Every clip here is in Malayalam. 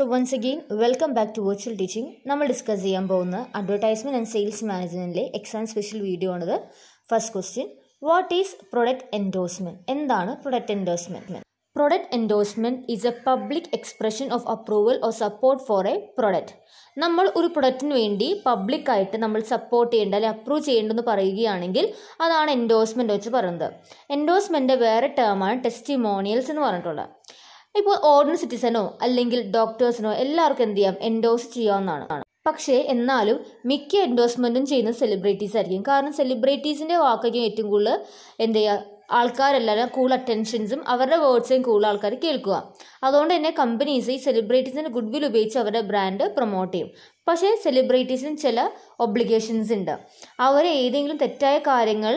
so once again welcome back to virtual teaching നമ്മൾ ഡിസ്കസ് ചെയ്യാൻ പോകുന്ന അഡ്വർടൈസ്മെൻറ്റ് ആൻഡ് സെയിൽസ് മാനേജ്മെൻറ്റിലെ എക്സാം സ്പെഷ്യൽ വീഡിയോ ആണിത് first question what is product endorsement എന്താണ് product endorsement product endorsement is a public expression of approval or support for a product നമ്മൾ ഒരു പ്രൊഡക്റ്റിന് വേണ്ടി പബ്ലിക്കായിട്ട് നമ്മൾ സപ്പോർട്ട് ചെയ്യേണ്ട അല്ലെങ്കിൽ അപ്രൂവ് ചെയ്യേണ്ടെന്ന് പറയുകയാണെങ്കിൽ അതാണ് എൻഡോഴ്സ്മെൻറ്റ് വെച്ച് പറയുന്നത് എൻഡോഴ്സ്മെൻറ്റ് വേറെ ടേമാണ് ടെസ്റ്റിമോണിയൽസ് എന്ന് പറഞ്ഞിട്ടുള്ളത് ഇപ്പോൾ ഓർഡിനറി സിറ്റിസനോ അല്ലെങ്കിൽ ഡോക്ടേഴ്സിനോ എല്ലാവർക്കും എന്ത് ചെയ്യാം എൻഡോസ് ചെയ്യാവുന്നതാണ് പക്ഷേ എന്നാലും മിക്ക എൻഡോസ്മെൻറ്റും ചെയ്യുന്ന സെലിബ്രിറ്റീസ് ആയിരിക്കും കാരണം സെലിബ്രിറ്റീസിൻ്റെ വാക്കൊക്കെ ഏറ്റവും കൂടുതൽ എന്ത് ചെയ്യുക ആൾക്കാരെല്ലാവരും കൂടുതൽ അറ്റൻഷൻസും അവരുടെ വേർഡ്സും കൂടുതൽ ആൾക്കാർ കേൾക്കുക അതുകൊണ്ട് തന്നെ കമ്പനീസ് ഈ സെലിബ്രിറ്റീസിൻ്റെ ഗുഡ് വിൽ ഉപയോഗിച്ച് അവരുടെ ബ്രാൻഡ് പ്രൊമോട്ട് ചെയ്യും പക്ഷേ സെലിബ്രിറ്റീസിന് ചില ഒബ്ലിഗേഷൻസ് ഉണ്ട് അവരെ ഏതെങ്കിലും തെറ്റായ കാര്യങ്ങൾ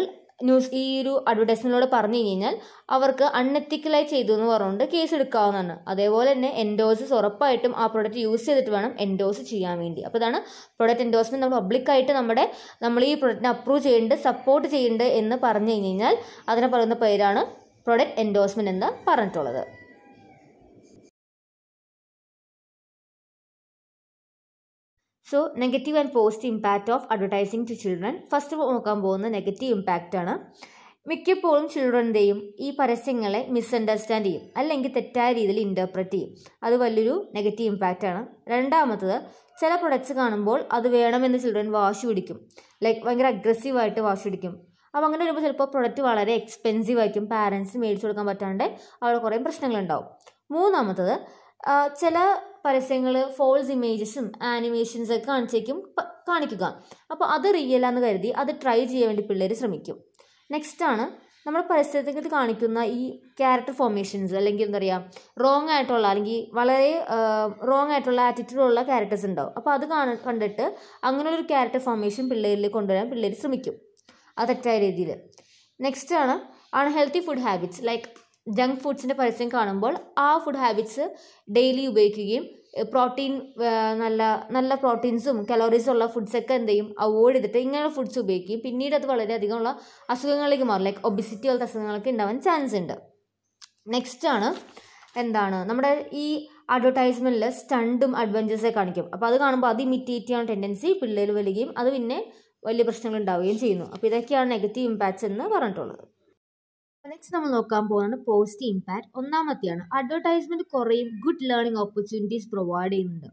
ന്യൂസ് ഈ ഒരു അഡ്വർടൈസ്മെന്റിലൂടെ പറഞ്ഞു കഴിഞ്ഞാൽ അവർക്ക് അൺഎത്തിക്കലായി ചെയ്തു എന്ന് പറഞ്ഞുകൊണ്ട് കേസ് എടുക്കാവുന്നതാണ് അതേപോലെ തന്നെ എൻഡോസസ് ഉറപ്പായിട്ടും ആ പ്രൊഡക്റ്റ് യൂസ് ചെയ്തിട്ട് വേണം എൻഡോസ് ചെയ്യാൻ വേണ്ടി അപ്പോൾ ഇതാണ് പ്രൊഡക്റ്റ് എൻഡോസ്മെന്റ് നമ്മൾ പബ്ലിക്കായിട്ട് നമ്മുടെ നമ്മൾ ഈ പ്രൊഡക്റ്റിനെ അപ്രൂവ് ചെയ്യേണ്ടത് സപ്പോർട്ട് ചെയ്യേണ്ടത് എന്ന് പറഞ്ഞു കഴിഞ്ഞാൽ അതിനെ പറയുന്ന പേരാണ് പ്രൊഡക്റ്റ് എൻഡോസ്മെന്റ് എന്ന് പറഞ്ഞിട്ടുള്ളത് so negative and positive impact of advertising to children first നോക്കാൻ പോകുന്ന നെഗറ്റീവ് ഇമ്പാക്റ്റ് ആണ് മിക്കപ്പോഴും ചിൽഡ്രൻ്റെയും ഈ പരസ്യങ്ങളെ മിസ്അണ്ടർസ്റ്റാൻഡ് ചെയ്യും അല്ലെങ്കിൽ തെറ്റായ രീതിയിൽ ഇൻ്റർപ്രറ്റ് ചെയ്യും അത് വലിയൊരു നെഗറ്റീവ് ഇമ്പാക്റ്റ് ആണ് രണ്ടാമത്തത് ചില പ്രൊഡക്റ്റ്സ് കാണുമ്പോൾ അത് വേണമെന്ന് ചിൽഡ്രൻ വാശി പിടിക്കും ലൈക്ക് ഭയങ്കര അഗ്രസീവായിട്ട് വാശി പിടിക്കും അപ്പോൾ അങ്ങനെ വരുമ്പോൾ ചിലപ്പോൾ പ്രൊഡക്റ്റ് വളരെ എക്സ്പെൻസീവ് ആയിരിക്കും പാരൻസിന് മേടിച്ചു കൊടുക്കാൻ പറ്റാണ്ട് അവിടെ കുറേ പ്രശ്നങ്ങളുണ്ടാവും മൂന്നാമത്തത് ചില പരസ്യങ്ങൾ ഫോൾസ് ഇമേജസും ആനിമേഷൻസ് ഒക്കെ കാണിച്ചേക്കും കാണിക്കുക അപ്പോൾ അത് റിയൽ ആണെന്ന് കരുതി അത് ട്രൈ ചെയ്യാൻ വേണ്ടി പിള്ളേർ ശ്രമിക്കും നെക്സ്റ്റ് ആണ് നമ്മൾ പരിസരത്തേക്ക് കാണിക്കുന്ന ഈ ക്യാരക്ടർ ഫോർമേഷൻസ് അല്ലെങ്കിൽ എന്താ പറയുക റോങ് ആയിട്ടുള്ള അല്ലെങ്കിൽ വളരെ റോങ് ആയിട്ടുള്ള ആറ്റിറ്റ്യൂഡുള്ള ക്യാരക്ടേഴ്സ് ഉണ്ടാവും അപ്പോൾ അത് കാണ കണ്ടിട്ട് അങ്ങനെയുള്ളൊരു ക്യാരക്ടർ ഫോർമേഷൻ പിള്ളേരിൽ കൊണ്ടുവരാൻ പിള്ളേർ ശ്രമിക്കും അത് തെറ്റായ രീതിയിൽ നെക്സ്റ്റ് ആണ് unhealthy food habits like junk ഫുഡ്സിൻ്റെ പരസ്യം കാണുമ്പോൾ ആ ഫുഡ് ഹാബിറ്റ്സ് ഡെയിലി ഉപയോഗിക്കുകയും പ്രോട്ടീൻ നല്ല നല്ല പ്രോട്ടീൻസും കലോറീസും ഉള്ള ഫുഡ്സൊക്കെ എന്ത് ചെയ്യും അവോയ്ഡ് ചെയ്തിട്ട് ഇങ്ങനെയുള്ള ഫുഡ്സ് ഉപയോഗിക്കുകയും പിന്നീട് അത് വളരെയധികം ഉള്ള അസുഖങ്ങളിലേക്ക് മാറും ലൈക്ക് ഒബിസിറ്റി പോലത്തെ അസുഖങ്ങളൊക്കെ ഉണ്ടാവാൻ ചാൻസ് ഉണ്ട് നെക്സ്റ്റ് ആണ് എന്താണ് നമ്മുടെ ഈ അഡ്വർടൈസ്മെൻറ്റിൽ സ്റ്റണ്ടും അഡ്വഞ്ചേഴ്സൊക്കെ കാണിക്കും അപ്പോൾ അത് കാണുമ്പോൾ അത് ഇമിറ്റേറ്റ് ചെയ്യാൻ ടെൻഡൻസി പിള്ളേർ വരികയും അത് പിന്നെ വലിയ പ്രശ്നങ്ങൾ ഉണ്ടാവുകയും ചെയ്യുന്നു അപ്പോൾ ഇതൊക്കെയാണ് നെഗറ്റീവ് ഇമ്പാക്ട്സ് എന്ന് പറഞ്ഞിട്ടുള്ളത് നെക്സ്റ്റ് നമ്മൾ നോക്കാൻ പോകുന്നത് പോസിറ്റീവ് ഇമ്പാക്ട് ഒന്നാമത്തെയാണ് അഡ്വർടൈസ്മെന്റ് കുറേ ഗുഡ് ലേണിംഗ് ഓപ്പർച്യൂണിറ്റീസ് പ്രൊവൈഡ് ചെയ്യുന്നുണ്ട്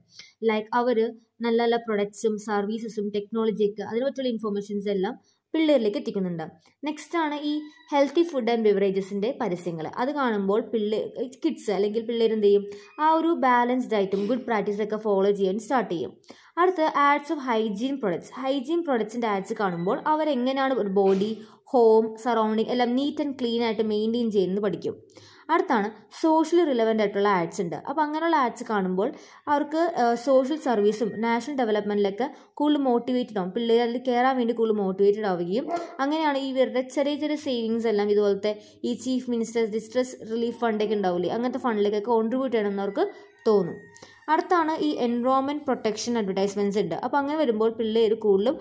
ലൈക്ക് അവർ നല്ല നല്ല പ്രൊഡക്ട്സും സർവീസസും ടെക്നോളജിയൊക്കെ അതിനെ പറ്റിയുള്ള ഇൻഫോർമേഷൻസ് എല്ലാം പിള്ളേരിലേക്ക് എത്തിക്കുന്നുണ്ട് നെക്സ്റ്റ് ആണ് ഈ ഹെൽത്തി ഫുഡ് ആൻഡ് ബിവറേജസിൻ്റെ പരസ്യങ്ങൾ അത് കാണുമ്പോൾ പിള്ളേർ കിഡ്സ് അല്ലെങ്കിൽ പിള്ളേർ എന്ത് ചെയ്യും ആ ഒരു ബാലൻസ്ഡ് ഡയറ്റും ഗുഡ് പ്രാക്ടീസൊക്കെ ഫോളോ ചെയ്യാൻ സ്റ്റാർട്ട് ചെയ്യും അടുത്ത് ads of hygiene products hygiene പ്രൊഡക്ട്സിൻ്റെ ആഡ്സ് കാണുമ്പോൾ അവരെങ്ങനെയാണ് ഒരു ബോഡി ഹോം സറൗണ്ടിങ് എല്ലാം നീറ്റ് ആൻഡ് ക്ലീൻ ആയിട്ട് മെയിൻറ്റെയിൻ ചെയ്യുന്നത് പഠിക്കും അടുത്താണ് സോഷ്യൽ റിലവൻ്റ് ആയിട്ടുള്ള ആഡ്സ് ഉണ്ട് അപ്പോൾ അങ്ങനെയുള്ള ആഡ്സ് കാണുമ്പോൾ അവർക്ക് സോഷ്യൽ സർവീസും നാഷണൽ ഡെവലപ്മെൻറ്റിലൊക്കെ കൂടുതൽ മോട്ടിവേറ്റഡ് ആവും പിള്ളേർ അതിൽ കയറാൻ വേണ്ടി കൂടുതൽ മോട്ടിവേറ്റഡ് ആവുകയും അങ്ങനെയാണ് ഇവരുടെ ചെറിയ ചെറിയ സേവിങ്സ് എല്ലാം ഇതുപോലത്തെ ഈ ചീഫ് മിനിസ്റ്റേഴ്സ് ഡിസ്ട്രസ് റിലീഫ് ഫണ്ടൊക്കെ ഉണ്ടാവില്ലേ അങ്ങനത്തെ ഫണ്ടിലേക്കൊക്കെ കോൺട്രിബ്യൂട്ട് ചെയ്യണമെന്ന് അവർക്ക് തോന്നും അടുത്താണ് ഈ എൻറോൾമെൻറ്റ് പ്രൊട്ടക്ഷൻ അഡ്വർടൈസ്മെൻറ്റ്സ് ഉണ്ട് അപ്പോൾ അങ്ങനെ വരുമ്പോൾ പിള്ളേർ കൂടുതലും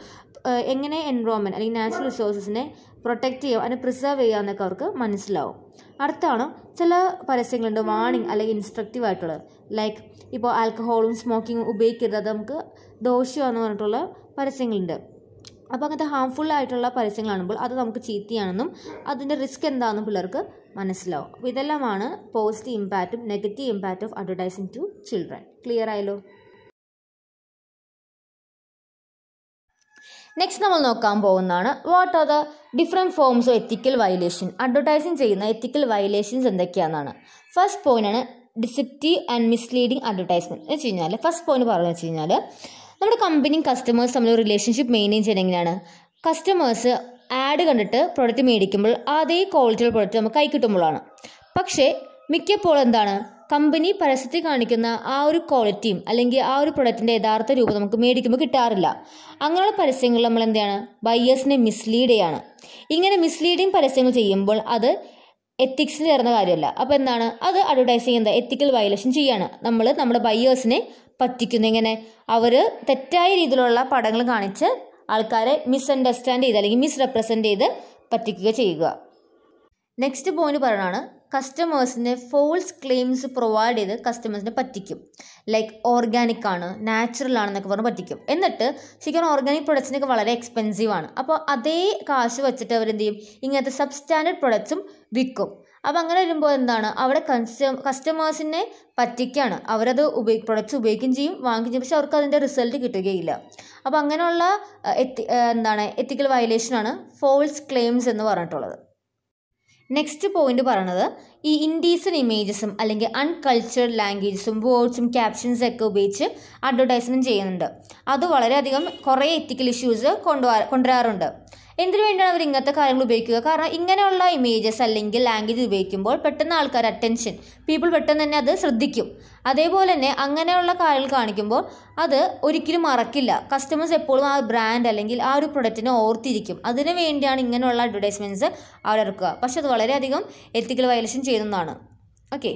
എങ്ങനെ എൻറോൾമെൻറ്റ് അല്ലെങ്കിൽ നാച്ചുറൽ റിസോഴ്സസിനെ പ്രൊട്ടക്റ്റ് ചെയ്യുക അതിനെ പ്രിസർവ് ചെയ്യുക എന്നൊക്കെ അവർക്ക് മനസ്സിലാവും അടുത്താണ് ചില പരസ്യങ്ങളുണ്ട് വാണിംഗ് അല്ലെങ്കിൽ ഇൻസ്ട്രക്റ്റീവ് ആയിട്ടുള്ളത് ലൈക്ക് ഇപ്പോൾ ആൽക്കഹോളും സ്മോക്കിങ്ങും ഉപയോഗിക്കരുത് അത് നമുക്ക് ദോഷമാണെന്ന് പറഞ്ഞിട്ടുള്ള പരസ്യങ്ങളുണ്ട് അപ്പോൾ അങ്ങനത്തെ ഹാംഫുൾ ആയിട്ടുള്ള പരസ്യം അത് നമുക്ക് ചീത്തയാണെന്നും അതിൻ്റെ റിസ്ക് എന്താണെന്നും പിള്ളേർക്ക് മനസ്സിലാവും അപ്പോൾ ഇതെല്ലാമാണ് പോസിറ്റീവ് ഇമ്പാക്റ്റും negative impact of advertising to children clear ആയല്ലോ നെക്സ്റ്റ് നമ്മൾ നോക്കാൻ പോകുന്നതാണ് what are the different forms of ethical violation advertising ചെയ്യുന്ന എത്തിക്കൽ വയലേഷൻസ് എന്തൊക്കെയാണെന്നാണ് ഫസ്റ്റ് പോയിന്റ് ആണ് ഡിസെപ്റ്റീവ് ആൻഡ് മിസ്ലീഡിങ് അഡ്വർടൈസ്മെൻറ്റ് എന്ന് വെച്ച് കഴിഞ്ഞാൽ ഫസ്റ്റ് പോയിന്റ് പറഞ്ഞു വെച്ച് കഴിഞ്ഞാൽ നമ്മുടെ കമ്പനിയും കസ്റ്റമേഴ്സ് തമ്മിൽ റിലേഷൻഷിപ്പ് മെയിൻറ്റെയിൻ ചെയ്യണമെങ്കിലാണ് കസ്റ്റമേഴ്സ് ആഡ് കണ്ടിട്ട് പ്രൊഡക്റ്റ് മേടിക്കുമ്പോൾ അതേ ക്വാളിറ്റിയുള്ള പ്രൊഡക്റ്റ് നമുക്ക് കൈ കിട്ടുമ്പോഴാണ് പക്ഷേ മിക്കപ്പോഴും എന്താണ് കമ്പനി പരസ്യത്തിൽ കാണിക്കുന്ന ആ ഒരു ക്വാളിറ്റിയും അല്ലെങ്കിൽ ആ ഒരു പ്രൊഡക്റ്റിൻ്റെ യഥാർത്ഥ രൂപം നമുക്ക് മേടിക്കുമ്പോൾ കിട്ടാറില്ല അങ്ങനെയുള്ള പരസ്യങ്ങൾ നമ്മൾ എന്താണ് ബയ്യേഴ്സിനെ മിസ്ലീഡ് ചെയ്യാണ് ഇങ്ങനെ മിസ്ലീഡിങ് പരസ്യങ്ങൾ ചെയ്യുമ്പോൾ അത് എത്തിക്സിന് ചേർന്ന കാര്യമല്ല അപ്പോൾ എന്താണ് അത് അഡ്വർടൈസിങ് എന്താ എത്തിക്കൽ വയലേഷൻ ചെയ്യാണ് നമ്മൾ നമ്മുടെ ബയ്യേഴ്സിനെ പറ്റിക്കുന്നു ഇങ്ങനെ അവർ തെറ്റായ രീതിയിലുള്ള പടങ്ങൾ കാണിച്ച് ആൾക്കാരെ മിസ്അണ്ടർസ്റ്റാൻഡ് ചെയ്ത് അല്ലെങ്കിൽ മിസ് റെപ്രസെൻ്റ് ചെയ്ത് പറ്റിക്കുക ചെയ്യുക നെക്സ്റ്റ് പോയിന്റ് പറയണതാണ് കസ്റ്റമേഴ്സിന് ഫോൾസ് ക്ലെയിംസ് പ്രൊവൈഡ് ചെയ്ത് കസ്റ്റമേഴ്സിനെ പറ്റിക്കും ലൈക്ക് ഓർഗാനിക് ആണ് നാച്ചുറൽ ആണെന്നൊക്കെ പറഞ്ഞ് പറ്റിക്കും എന്നിട്ട് ശരിക്കും ഓർഗാനിക് പ്രൊഡക്ട്സിനൊക്കെ വളരെ എക്സ്പെൻസീവ് ആണ് അപ്പോൾ അതേ കാശ് വെച്ചിട്ട് അവരെന്ത് ചെയ്യും ഇങ്ങനത്തെ സബ്സ്റ്റാൻഡേർഡ് പ്രൊഡക്ട്സും വിൽക്കും അപ്പോൾ അങ്ങനെ വരുമ്പോൾ എന്താണ് അവിടെ കൺസ്യൂ കസ്റ്റമേഴ്സിനെ പറ്റിക്കാണ് അവരത് ഉപയോഗി പ്രൊഡക്റ്റ്സ് ഉപയോഗിക്കുകയും ചെയ്യും വാങ്ങിക്കുകയും ചെയ്യും പക്ഷേ അവർക്ക് അതിൻ്റെ റിസൾട്ട് കിട്ടുകയില്ല അപ്പോൾ അങ്ങനെയുള്ള എത്തി എന്താണ് എത്തിക്കൽ വയലേഷനാണ് ഫോൾസ് ക്ലെയിംസ് എന്ന് പറഞ്ഞിട്ടുള്ളത് നെക്സ്റ്റ് പോയിന്റ് പറയണത് ഈ ഇൻഡീസൺ ഇമേജസും അല്ലെങ്കിൽ അൺകൾച്ചേർഡ് ലാംഗ്വേജസും വേർഡ്സും ക്യാപ്ഷൻസും ഒക്കെ ഉപയോഗിച്ച് അഡ്വർടൈസ്മെൻറ്റ് ചെയ്യുന്നുണ്ട് അത് വളരെയധികം കുറേ എത്തിക്കൽ ഇഷ്യൂസ് കൊണ്ടുവ കൊണ്ടുവരാറുണ്ട് എന്തിനു വേണ്ടിയാണ് അവർ ഇങ്ങനത്തെ കാര്യങ്ങൾ ഉപയോഗിക്കുക കാരണം ഇങ്ങനെയുള്ള ഇമേജസ് അല്ലെങ്കിൽ ലാംഗ്വേജ് ഉപയോഗിക്കുമ്പോൾ പെട്ടെന്ന് ആൾക്കാർ അറ്റൻഷൻ പീപ്പിൾ പെട്ടെന്ന് തന്നെ അത് ശ്രദ്ധിക്കും അതേപോലെ തന്നെ അങ്ങനെയുള്ള കാര്യങ്ങൾ കാണിക്കുമ്പോൾ അത് ഒരിക്കലും മറക്കില്ല കസ്റ്റമേഴ്സ് എപ്പോഴും ആ ബ്രാൻഡ് അല്ലെങ്കിൽ ആ ഒരു പ്രൊഡക്റ്റിനെ ഓർത്തിരിക്കും അതിനു വേണ്ടിയാണ് ഇങ്ങനെയുള്ള അഡ്വർടൈസ്മെൻറ്റ്സ് അവരിറക്കുക പക്ഷെ അത് വളരെയധികം എത്തിക്കൽ വയലേഷൻ ചെയ്യുന്നതാണ് ഓക്കെ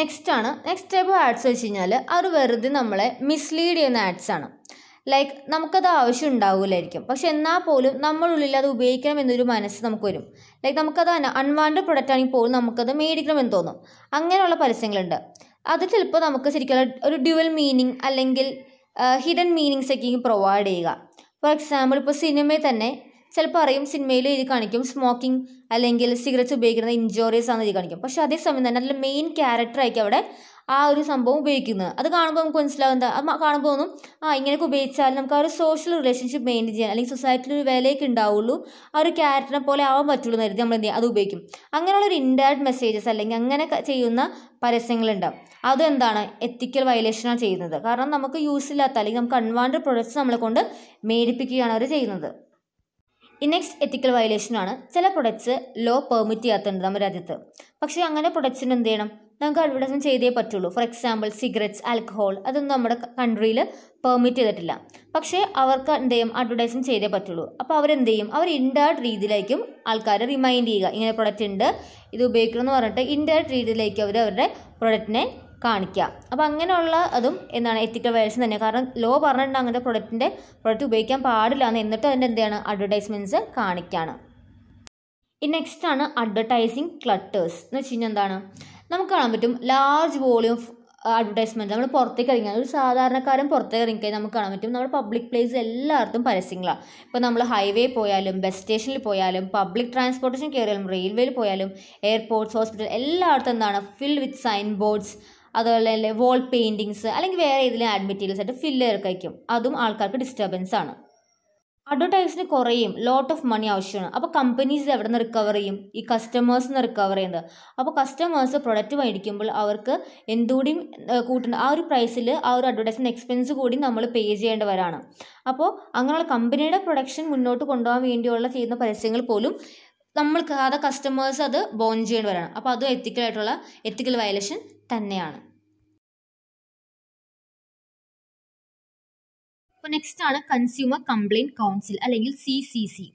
നെക്സ്റ്റ് ആണ് നെക്സ്റ്റ് ടൈപ്പ് ആഡ്സ് വെച്ച് കഴിഞ്ഞാൽ അത് വെറുതെ നമ്മളെ മിസ്ലീഡ് ചെയ്യുന്ന ആഡ്സ് ആണ് ലൈക്ക് നമുക്കത് ആവശ്യം ഉണ്ടാവില്ലായിരിക്കും പക്ഷെ എന്നാൽ പോലും നമ്മളുള്ളിൽ അത് ഉപയോഗിക്കണം എന്നൊരു മനസ്സ് നമുക്ക് വരും ലൈക്ക് നമുക്കത് അൺവാണ്ടഡ് പ്രൊഡക്റ്റ് ആണെങ്കിൽ പോലും നമുക്കത് മേടിക്കണമെന്ന് എന്ന് തോന്നും അങ്ങനെയുള്ള പരസ്യങ്ങളുണ്ട് അത് ചിലപ്പോൾ നമുക്ക് ശരിക്കും ഒരു ഡ്യുവൽ മീനിങ് അല്ലെങ്കിൽ ഹിഡൻ മീനിങ്സ് ഒക്കെ പ്രൊവൈഡ് ചെയ്യുക ഫോർ എക്സാമ്പിൾ ഇപ്പോൾ സിനിമയിൽ തന്നെ ചിലപ്പോൾ അറിയും സിനിമയിൽ ഇത് കാണിക്കും സ്മോക്കിംഗ് അല്ലെങ്കിൽ സിഗരറ്റ്സ് ഉപയോഗിക്കുന്ന ഇഞ്ചോറീസ് ആണെന്ന് ഇത് കാണിക്കും പക്ഷെ അതേസമയം തന്നെ അതിൽ മെയിൻ ക്യാരക്ടറായിരിക്കും അവിടെ ആ ഒരു സംഭവം ഉപയോഗിക്കുന്നത് അത് കാണുമ്പോൾ നമുക്ക് മനസ്സിലാവും എന്താ അത് കാണുമ്പോൾ ഒന്നും ആ ഇങ്ങനെയൊക്കെ ഉപയോഗിച്ചാൽ നമുക്ക് ആ ഒരു സോഷ്യൽ റിലേഷൻഷിപ്പ് മെയിൻറ്റെയിൻ ചെയ്യാൻ അല്ലെങ്കിൽ സൊസൈറ്റിയിൽ ഒരു വിലയൊക്കെ ഉണ്ടാവുള്ളൂ ആ ഒരു ക്യാരക്ടറിനെ പോലെ ആവാൻ പറ്റുള്ളൂ എന്ന് കരുതി നമ്മൾ എന്ത് ചെയ്യും അത് ഉപയോഗിക്കും അങ്ങനെയുള്ള ഒരു ഇൻഡയറക്റ്റ് മെസ്സേജസ് അല്ലെങ്കിൽ അങ്ങനെ ചെയ്യുന്ന പരസ്യങ്ങളുണ്ടാവും അതെന്താണ് എത്തിക്കൽ വയലേഷനാണ് ചെയ്യുന്നത് കാരണം നമുക്ക് യൂസ് ഇല്ലാത്ത അല്ലെങ്കിൽ നമുക്ക് അൺവാണ്ടഡ് പ്രൊഡക്ട്സ് നമ്മളെ കൊണ്ട് മേടിപ്പിക്കുകയാണ് അവർ ചെയ്യുന്നത് നെക്സ്റ്റ് എത്തിക്കൽ വയലേഷൻ ആണ് ചില പ്രൊഡക്ട്സ് ലോ പെർമിറ്റ് ചെയ്യാത്തുണ്ട് നമ്മുടെ രാജ്യത്ത് പക്ഷേ അങ്ങനെ പ്രൊഡക്ട്സിന് എന്ത് ചെയ്യണം നമുക്ക് അഡ്വർടൈസ്മെൻറ്റ് ചെയ്തേ പറ്റുള്ളൂ ഫോർ എക്സാമ്പിൾ സിഗരറ്റ്സ് ആൽക്കഹോൾ അതൊന്നും നമ്മുടെ കൺട്രിയിൽ പെർമിറ്റ് ചെയ്തിട്ടില്ല പക്ഷേ അവർക്ക് എന്ത് ചെയ്യും അഡ്വർടൈസ്മെൻറ്റ് ചെയ്തേ പറ്റുള്ളൂ അപ്പോൾ അവരെന്ത് ചെയ്യും അവർ ഇൻഡയറക്റ്റ് രീതിയിലേക്കും ആൾക്കാരെ റിമൈൻഡ് ചെയ്യുക ഇങ്ങനെ പ്രൊഡക്റ്റ് ഉണ്ട് ഇത് ഉപയോഗിക്കണം എന്ന് പറഞ്ഞിട്ട് ഇൻഡയറക്റ്റ് രീതിയിലേക്ക് അവർ അവരുടെ പ്രൊഡക്റ്റിനെ കാണിക്കുക അപ്പോൾ അങ്ങനെയുള്ള അതും എന്താണ് എത്തിക്കൽ വയൽസ് തന്നെ കാരണം ലോ പറഞ്ഞിട്ടുണ്ട് അങ്ങനത്തെ പ്രൊഡക്റ്റിൻ്റെ പ്രൊഡക്റ്റ് ഉപയോഗിക്കാൻ പാടില്ല എന്ന് എന്നിട്ട് അതിൻ്റെ എന്താണ് അഡ്വർടൈസ്മെൻറ്റ്സ് കാണിക്കുകയാണ് ഈ നെക്സ്റ്റ് ആണ് അഡ്വർടൈസിങ് ക്ലട്ടേഴ്സ് എന്ന് വെച്ച് കഴിഞ്ഞാൽ എന്താണ് നമുക്ക് കാണാൻ പറ്റും ലാർജ് വോളിയം ഓഫ് അഡ്വർടൈസ്മെൻറ്റ് നമ്മൾ പുറത്തേക്ക് ഇറങ്ങിയാൽ ഒരു സാധാരണക്കാരൻ പുറത്തേക്ക് ഇറങ്ങിക്കഴിഞ്ഞാൽ നമുക്ക് കാണാൻ പറ്റും നമ്മുടെ പബ്ലിക് പ്ലേസ് എല്ലായിടത്തും പരസ്യങ്ങളാണ് ഇപ്പോൾ നമ്മൾ ഹൈവേ പോയാലും ബസ് സ്റ്റേഷനിൽ പോയാലും പബ്ലിക് ട്രാൻസ്പോർട്ടേഷൻ കയറിയാലും റെയിൽവേയിൽ പോയാലും എയർപോർട്ട്സ് ഹോസ്പിറ്റൽ എല്ലായിടത്തും എന്താണ് ഫിൽ വിത്ത് സൈൻ ബോർഡ്സ് അതുപോലെ തന്നെ വോൾ പെയിൻറ്റിങ്സ് അല്ലെങ്കിൽ വേറെ ഏതെങ്കിലും ആഡ് മെറ്റീരിയൽസ് ആയിട്ട് ഫില്ല് വയ്ക്കും അതും ആൾക്കാർക്ക് ഡിസ്റ്റർബൻസ് ആണ് അഡ്വർടൈസിന് കുറയും ലോട്ട് ഓഫ് മണി ആവശ്യമാണ് അപ്പോൾ കമ്പനീസ് എവിടെ നിന്ന് റിക്കവർ ചെയ്യും ഈ കസ്റ്റമേഴ്സ് നിന്ന് റിക്കവർ ചെയ്യുന്നത് അപ്പോൾ കസ്റ്റമേഴ്സ് പ്രൊഡക്റ്റ് മേടിക്കുമ്പോൾ അവർക്ക് എന്തുകൂടിയും കൂട്ടുന്ന ആ ഒരു പ്രൈസിൽ ആ ഒരു അഡ്വർടൈസിൻ്റെ എക്സ്പെൻസ് കൂടി നമ്മൾ പേ ചെയ്യേണ്ടവരാണ് അപ്പോൾ അങ്ങനെയുള്ള കമ്പനിയുടെ പ്രൊഡക്ഷൻ മുന്നോട്ട് കൊണ്ടുപോകാൻ വേണ്ടിയുള്ള ചെയ്യുന്ന പരസ്യങ്ങൾ പോലും നമ്മൾക്ക് അത് കസ്റ്റമേഴ്സ് അത് ബോൺ ചെയ്യേണ്ടവരാണ് അപ്പോൾ അതും എത്തിക്കലായിട്ടുള്ള എത്തിക്കൽ വയലേഷൻ തന്നെയാണ് അപ്പോൾ നെക്സ്റ്റ് ആണ് കൺസ്യൂമർ കംപ്ലൈൻറ്റ് കൗൺസിൽ അല്ലെങ്കിൽ C C C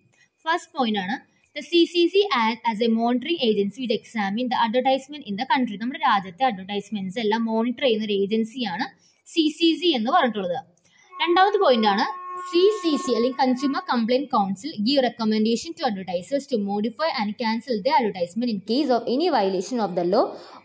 first point ആണ് the C C C act as a monitoring agency with examine the advertisement in the country നമ്മുടെ രാജ്യത്തെ അഡ്വർടൈസ്മെന്റ്സ് എല്ലാം മോണിറ്റർ ചെയ്യുന്ന ഒരു ഏജൻസിയാണ് സി സി സി എന്ന് പറഞ്ഞിട്ടുള്ളത് രണ്ടാമത്തെ പോയിന്റ് ആണ് സി സി സി അല്ലെങ്കിൽ consumer complaint council give recommendation to advertisers to modify and cancel the advertisement in case of any violation of the law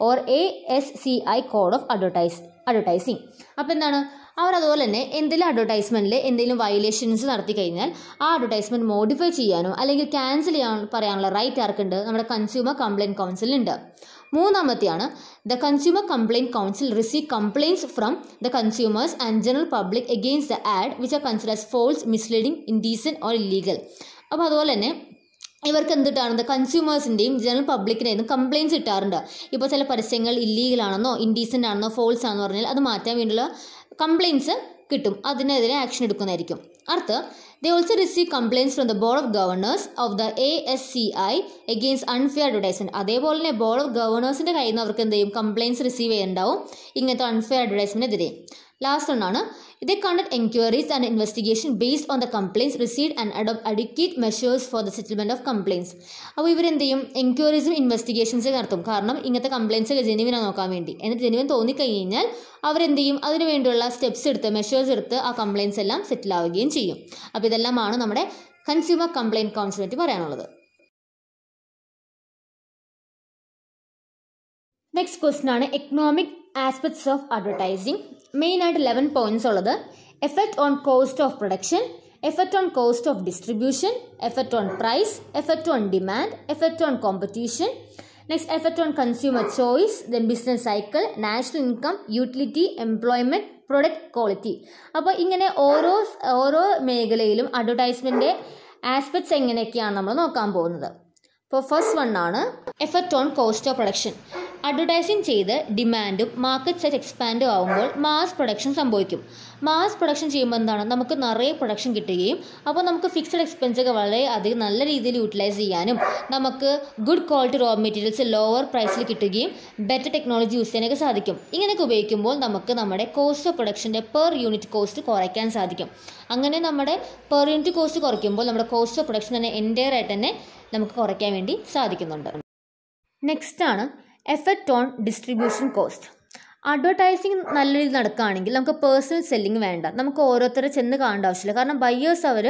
or A S C I code of advertise advertising അപ്പോൾ എന്താണ് അവർ അതുപോലെ തന്നെ എന്തെങ്കിലും അഡ്വർടൈസ്മെൻറ്റിൽ എന്തെങ്കിലും വയലേഷൻസ് നടത്തി കഴിഞ്ഞാൽ ആ അഡ്വർടൈസ്മെൻറ്റ് മോഡിഫൈ ചെയ്യാനോ അല്ലെങ്കിൽ ക്യാൻസൽ ചെയ്യാൻ പറയാനുള്ള റൈറ്റ് ആർക്കുണ്ട് നമ്മുടെ കൺസ്യൂമർ കംപ്ലയിൻറ്റ് കൗൺസിലുണ്ട് മൂന്നാമത്തെയാണ് the consumer complaint council receive complaints from the consumers and general public against the ad which are considers false misleading indecent or illegal അപ്പോൾ അതുപോലെ തന്നെ ഇവർക്ക് എന്തിട്ടാണ് കൺസ്യൂമേഴ്സിൻ്റെയും ജനറൽ പബ്ലിക്കിൻ്റെയും കംപ്ലയിൻസ് ഇട്ടാറുണ്ട് ഇപ്പോൾ ചില പരസ്യങ്ങൾ ഇല്ലീഗലാണെന്നോ ഇൻഡീസൻ്റ് ആണെന്നോ ഫോൾസ് ആണെന്ന് പറഞ്ഞാൽ അത് മാറ്റാൻ വേണ്ടിയുള്ള കംപ്ലയിൻസ് കിട്ടും അതിനെതിരെ ആക്ഷൻ എടുക്കുന്നതായിരിക്കും അടുത്ത് They also receive complaints from the Board of Governors of the ASCI against unfair advertisement അതേപോലെ തന്നെ ബോർഡ് ഓഫ് ഗവർണേഴ്സിന്റെ കയ്യിൽ നിന്ന് അവർക്ക് എന്ത് ചെയ്യും കംപ്ലയിൻസ് റിസീവ് ചെയ്യുന്നുണ്ടാവും ഇങ്ങനത്തെ അൺഫെയർ അഡ്വർടൈസ്മെന്റിനെതിരെ ലാസ്റ്റ് ഒന്നാണ് they conduct enquiries and investigation based on the complaints receive and adopt adequate measures for the settlement of complaints അപ്പോൾ ഇവരെന്ത് ചെയ്യും എൻക്വയറീസും ഇൻവെസ്റ്റിഗേഷൻസ് നടത്തും കാരണം ഇങ്ങനത്തെ കംപ്ലയിൻസ് ഒക്കെ ജെനുവിനെ നോക്കാൻ വേണ്ടി എന്നിട്ട് ജെനുവിൻ തോന്നിക്കഴിഞ്ഞാൽ അവരെന്ത് ചെയ്യും അതിന് വേണ്ടിയുള്ള സ്റ്റെപ്സ് എടുത്ത് മെഷേഴ്സ് എടുത്ത് ആ കംപ്ലയിൻസ് എല്ലാം സെറ്റിൽ ആവുകയും ചെയ്യും അപ്പോൾ ഇതെല്ലാമാണ് നമ്മുടെ കൺസ്യൂമർ കംപ്ലയിൻറ്റ് കൗൺസിൽ പറ്റി പറയാനുള്ളത് നെക്സ്റ്റ് ക്വസ്റ്റൻ ആണ് എക്കണോമിക് ആസ്പെക്ട്സ് ഓഫ് അഡ്വർടൈസിംഗ് മെയിനായിട്ട് ലെവൻ പോയിന്റ്സ് ഉള്ളത് effect on cost of production effect on cost of distribution effect on price effect on demand effect on competition next effect on consumer choice then business cycle national income utility employment product quality അപ്പോൾ ഇങ്ങനെ ഓരോ ഓരോ മേഖലയിലും അഡ്വർടൈസ്മെൻറ്റ് ആസ്പെക്ട്സ് എങ്ങനെയൊക്കെയാണ് നമ്മൾ നോക്കാൻ പോകുന്നത് ഇപ്പോൾ ഫസ്റ്റ് വൺ ആണ് effect on cost of production advertising ചെയ്ത് ഡിമാൻഡും മാർക്കറ്റ് സൈസ് എക്സ്പാൻഡും ആവുമ്പോൾ മാസ് പ്രൊഡക്ഷൻ സംഭവിക്കും മാസ് പ്രൊഡക്ഷൻ ചെയ്യുമ്പോൾ എന്താണ് നമുക്ക് നിറയെ പ്രൊഡക്ഷൻ കിട്ടുകയും അപ്പോൾ നമുക്ക് ഫിക്സഡ് ഒക്കെ വളരെ അധികം നല്ല രീതിയിൽ യൂട്ടിലൈസ് ചെയ്യാനും നമുക്ക് good quality raw materials lower പ്രൈസിൽ കിട്ടുകയും ബെറ്റർ ടെക്നോളജി യൂസ് ചെയ്യാനൊക്കെ സാധിക്കും ഇങ്ങനെയൊക്കെ ഉപയോഗിക്കുമ്പോൾ നമുക്ക് നമ്മുടെ കോസ്റ്റ് ഓഫ് പ്രൊഡക്ഷൻ്റെ പെർ യൂണിറ്റ് കോസ്റ്റ് കുറയ്ക്കാൻ സാധിക്കും അങ്ങനെ നമ്മുടെ പെർ യൂണിറ്റ് കോസ്റ്റ് കുറയ്ക്കുമ്പോൾ നമ്മുടെ കോസ്റ്റ് ഓഫ് പ്രൊഡക്ഷൻ തന്നെ എൻ്റയർ ആയിട്ട് തന്നെ നമുക്ക് കുറയ്ക്കാൻ വേണ്ടി സാധിക്കുന്നുണ്ട് നെക്സ്റ്റ് ആണ് effect on distribution cost advertising നല്ല രീതിയിൽ നടക്കുകയാണെങ്കിൽ നമുക്ക് പേഴ്സണൽ സെല്ലിംഗ് വേണ്ട നമുക്ക് ഓരോരുത്തരെ ചെന്ന് കാണേണ്ട ആവശ്യമില്ല കാരണം ബയേഴ്സ് അവർ